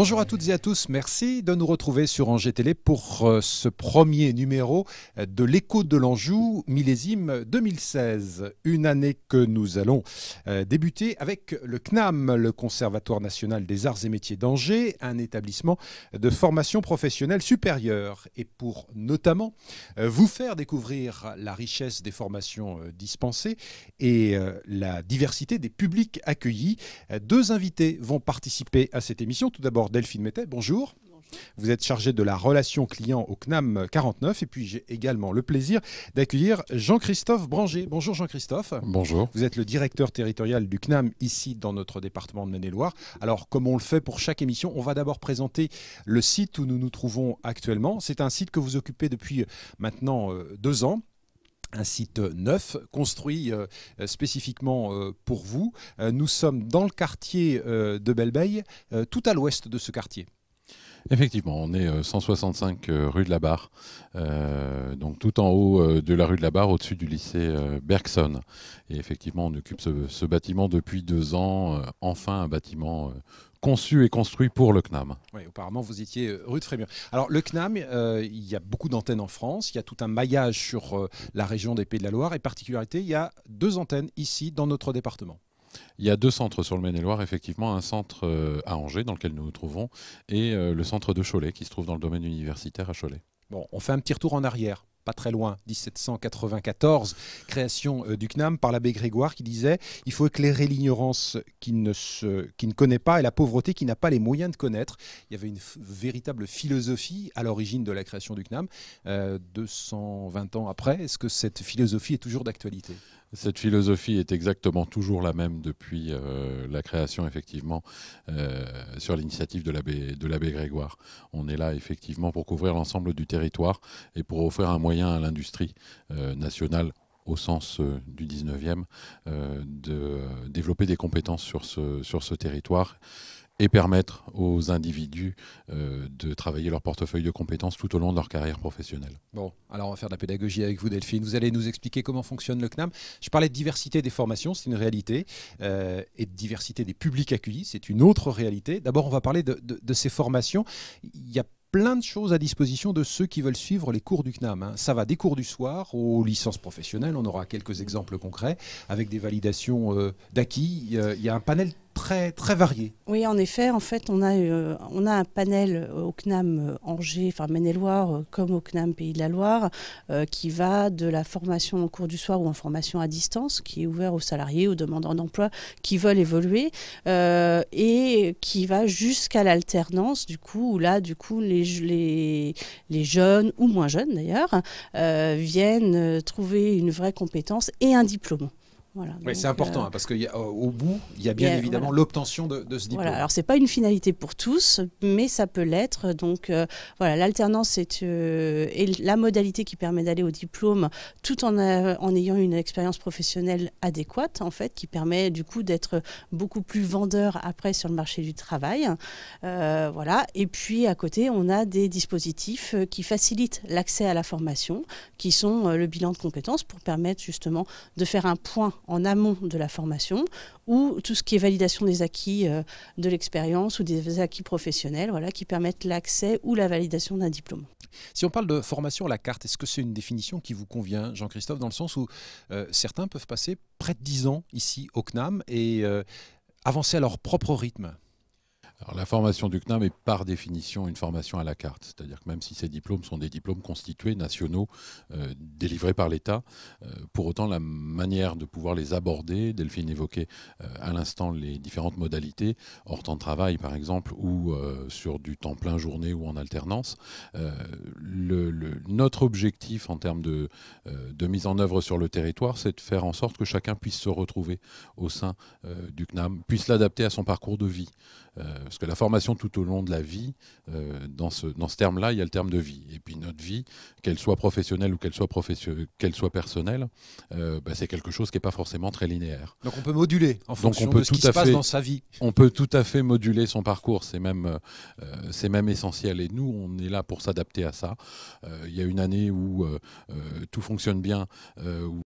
Bonjour à toutes et à tous, merci de nous retrouver sur Angers Télé pour euh, ce premier numéro euh, de l'écho de l'Anjou, millésime 2016. Une année que nous allons euh, débuter avec le CNAM, le Conservatoire national des arts et métiers d'Angers, un établissement de formation professionnelle supérieure. Et pour notamment vous faire découvrir la richesse des formations dispensées et la diversité des publics accueillis, deux invités vont participer à cette émission. Tout d'abord, Delphine Mettet, bonjour. Vous êtes chargé de la relation client au CNAM 49 et puis j'ai également le plaisir d'accueillir Jean-Christophe Branger. Bonjour Jean-Christophe. Bonjour. Vous êtes le directeur territorial du CNAM ici dans notre département de Maine-et-Loire. Alors comme on le fait pour chaque émission, on va d'abord présenter le site où nous nous trouvons actuellement. C'est un site que vous occupez depuis maintenant euh, deux ans un site neuf construit euh, spécifiquement euh, pour vous. Euh, nous sommes dans le quartier de Belbeil, tout à l'ouest de ce quartier. Effectivement, on est 165 rue de la Barre, donc tout en haut de la rue de la Barre, au-dessus du lycée Bergson. Et effectivement, on occupe ce, bâtiment depuis deux ans, enfin un bâtiment conçu et construit pour le CNAM. Oui, apparemment, vous étiez euh, rue de Frémur. Alors, le CNAM, euh, il y a beaucoup d'antennes en France, il y a tout un maillage sur euh, la région des Pays de la Loire, et particularité, il y a deux antennes ici, dans notre département. Il y a deux centres sur le Maine-et-Loire, effectivement, un centre à Angers, dans lequel nous nous trouvons, et le centre de Cholet, qui se trouve dans le domaine universitaire à Cholet. Bon, on fait un petit retour en arrière pas très loin, 1794, création euh, du CNAM par l'abbé Grégoire qui disait il faut éclairer l'ignorance qui ne, qui ne connaît pas et la pauvreté qui n'a pas les moyens de connaître. Il y avait une véritable philosophie à l'origine de la création du CNAM. 220 euh, ans après, est-ce que cette philosophie est toujours d'actualité cette philosophie est exactement toujours la même depuis euh, la création, effectivement, sur l'initiative de l'abbé Grégoire. On est là, effectivement, pour couvrir l'ensemble du territoire et pour offrir un moyen à l'industrie euh, nationale au sens euh, du 19e, euh, de développer des compétences sur ce, sur ce territoire et permettre aux individus de travailler leur portefeuille de compétences tout au long de leur carrière professionnelle. Bon, alors on va faire de la pédagogie avec vous, Delphine. Vous allez nous expliquer comment fonctionne le CNAM. Je parlais de diversité des formations, c'est une réalité, et de diversité des publics accueillis, c'est une autre réalité. D'abord, on va parler de, de, de ces formations. Il y a plein de choses à disposition de ceux qui veulent suivre les cours du CNAM. Hein. Ça va des cours du soir aux licences professionnelles, on aura quelques exemples concrets, avec des validations euh, d'acquis. Il y a un panel très, très variés. Oui, en effet, en fait, on a, euh, on a un panel euh, au CNAM euh, Angers, enfin Maine-et-Loire, comme au CNAM Pays de la Loire, qui va de la formation en cours du soir ou en formation à distance, qui est ouvert aux salariés, aux demandeurs d'emploi qui veulent évoluer, et qui va jusqu'à l'alternance, du coup, où là, du coup, les, les, les jeunes, ou moins jeunes d'ailleurs, viennent trouver une vraie compétence et un diplôme c'est important, euh, hein, parce qu'au bout, il y a bien évidemment l'obtention de, ce diplôme. alors ce n'est pas une finalité pour tous, mais ça peut l'être. Donc euh, voilà, l'alternance euh, est, la modalité qui permet d'aller au diplôme tout en, en, ayant une expérience professionnelle adéquate, en fait, qui permet du coup d'être beaucoup plus vendeur après sur le marché du travail. voilà, et puis à côté, on a des dispositifs qui facilitent l'accès à la formation, qui sont le bilan de compétences pour permettre justement de faire un point en amont de la formation, ou tout ce qui est validation des acquis euh, de l'expérience ou des acquis professionnels, voilà, qui permettent l'accès ou la validation d'un diplôme. Si on parle de formation à la carte, est-ce que c'est une définition qui vous convient, Jean-Christophe, dans le sens où euh, certains peuvent passer près de 10 ans ici au CNAM et euh, avancer à leur propre rythme la formation du CNAM est par définition une formation à la carte, c'est-à-dire que même si ces diplômes sont des diplômes constitués, nationaux, euh, délivrés par l'État, euh, pour autant la manière de pouvoir les aborder, Delphine évoquait euh, à l'instant les différentes modalités, hors temps de travail par exemple, ou sur du temps plein journée ou en alternance, notre objectif en termes de, de, mise en œuvre sur le territoire, c'est de faire en sorte que chacun puisse se retrouver au sein du CNAM, puisse l'adapter à son parcours de vie. Euh, parce que la formation tout au long de la vie, euh, dans ce, dans ce terme-là, il y a le terme de vie. Et puis notre vie, qu'elle soit professionnelle ou qu'elle soit, qu'elle soit personnelle, euh, bah, c'est quelque chose qui n'est pas forcément très linéaire. Donc on peut moduler en fonction de ce qui se passe dans sa vie. On peut tout à fait moduler son parcours, c'est même, c'est même essentiel. Et nous, on est là pour s'adapter à ça. Il y a une année où tout fonctionne bien, où